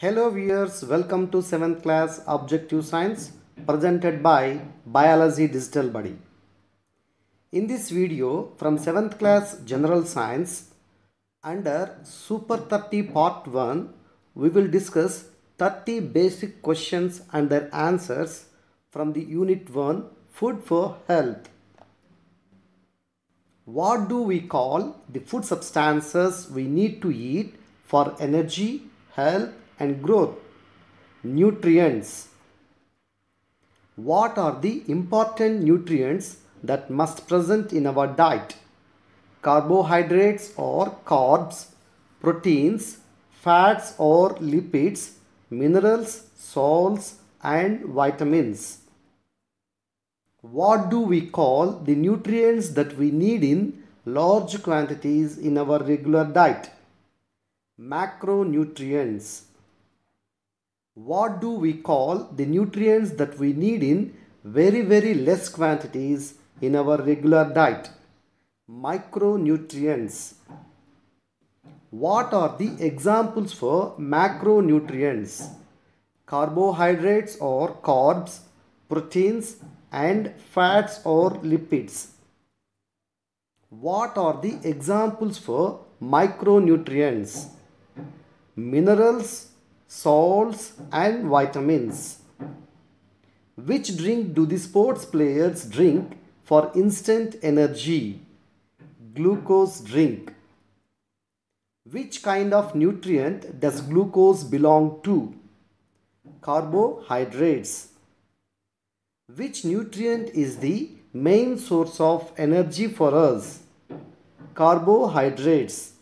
Hello viewers, welcome to 7th class Objective Science presented by Biology Digital Buddy. In this video from 7th class General Science under Super 30 Part 1 we will discuss 30 basic questions and their answers from the Unit 1 Food for Health. What do we call the food substances we need to eat for energy, health and growth. Nutrients. What are the important nutrients that must present in our diet? Carbohydrates or carbs, proteins, fats or lipids, minerals, salts and vitamins. What do we call the nutrients that we need in large quantities in our regular diet? Macronutrients what do we call the nutrients that we need in very very less quantities in our regular diet micronutrients what are the examples for macronutrients carbohydrates or carbs proteins and fats or lipids what are the examples for micronutrients minerals salts and vitamins. Which drink do the sports players drink for instant energy? Glucose drink. Which kind of nutrient does glucose belong to? Carbohydrates. Which nutrient is the main source of energy for us? Carbohydrates.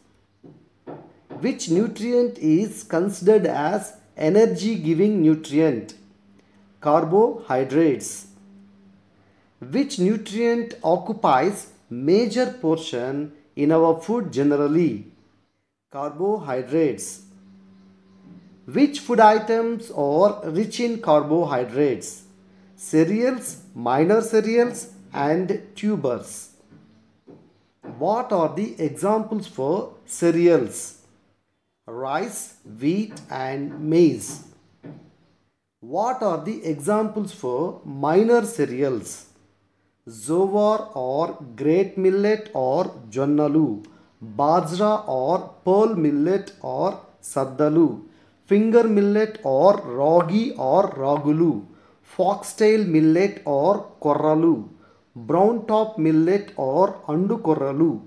Which nutrient is considered as energy giving nutrient? Carbohydrates. Which nutrient occupies major portion in our food generally? Carbohydrates. Which food items are rich in carbohydrates? Cereals, minor cereals and tubers. What are the examples for cereals? rice, wheat and maize. What are the examples for minor cereals? Zowar or great millet or jonnalu, bajra or pearl millet or saddalu, finger millet or ragi or ragulu, foxtail millet or korralu, brown top millet or andukorralu,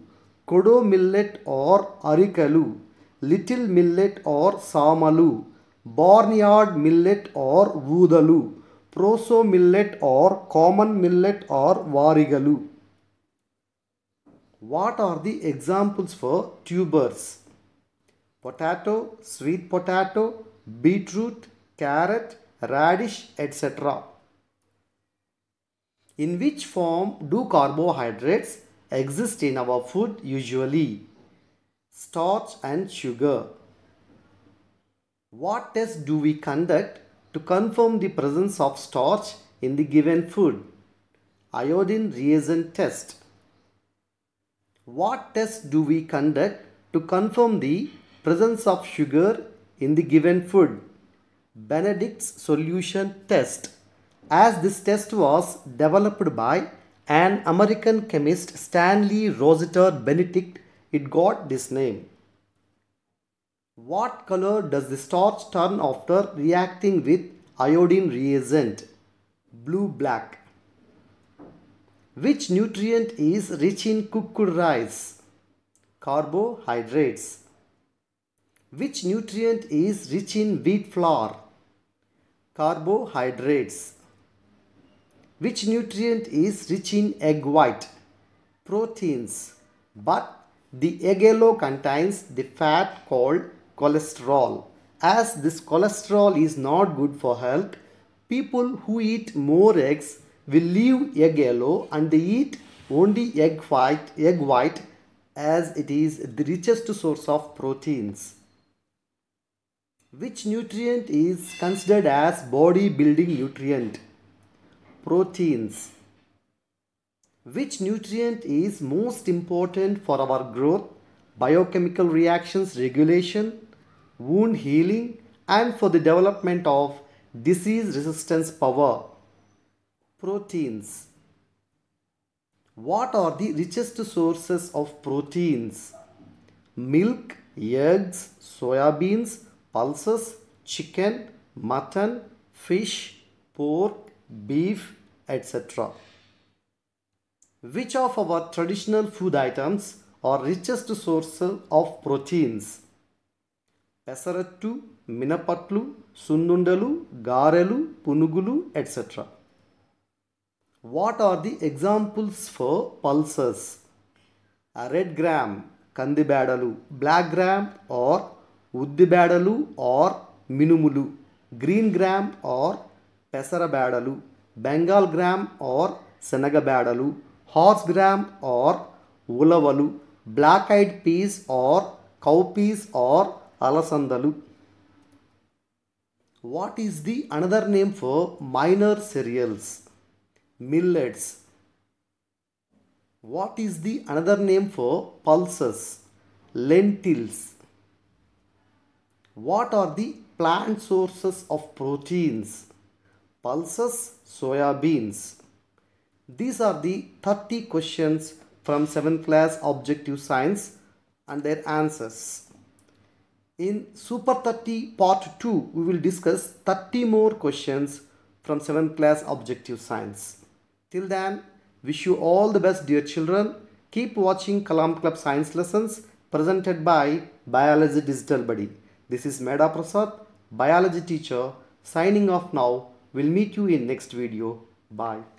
kodo millet or arikalu, little millet or samalu, barnyard millet or voodalu, proso millet or common millet or varigalu. What are the examples for tubers? Potato, sweet potato, beetroot, carrot, radish, etc. In which form do carbohydrates exist in our food usually? starch and sugar. What test do we conduct to confirm the presence of starch in the given food? Iodine reagent test. What test do we conduct to confirm the presence of sugar in the given food? Benedict's solution test. As this test was developed by an American chemist Stanley Rositer Benedict it got this name. What color does the starch turn after reacting with iodine reagent? Blue-black. Which nutrient is rich in cooked rice? Carbohydrates. Which nutrient is rich in wheat flour? Carbohydrates. Which nutrient is rich in egg white? Proteins. But the egg yolk contains the fat called cholesterol. As this cholesterol is not good for health, people who eat more eggs will leave egg yellow and they eat only egg white, egg white as it is the richest source of proteins. Which nutrient is considered as body building nutrient? Proteins. Which nutrient is most important for our growth, biochemical reactions regulation, wound healing and for the development of disease resistance power? Proteins. What are the richest sources of proteins? Milk, eggs, soya beans, pulses, chicken, mutton, fish, pork, beef, etc. Which of our traditional food items are richest source of proteins? Pesarattu minapattlu sunnundalu garelu punugulu etcetera what are the examples for pulses red gram kandibedalu black gram or uddibedalu or minumulu green gram or pesarabedalu Bengal gram or shanagabedalu Horse gram or ulavalu, black-eyed peas or cowpeas or alasandalu. What is the another name for minor cereals? Millets. What is the another name for pulses? Lentils. What are the plant sources of proteins? Pulses, soya beans. These are the 30 questions from 7th class objective science and their answers. In Super 30 part 2, we will discuss 30 more questions from 7th class objective science. Till then, wish you all the best dear children. Keep watching Kalam Club Science Lessons presented by Biology Digital Buddy. This is Meda Prasad, Biology teacher, signing off now. We'll meet you in next video. Bye.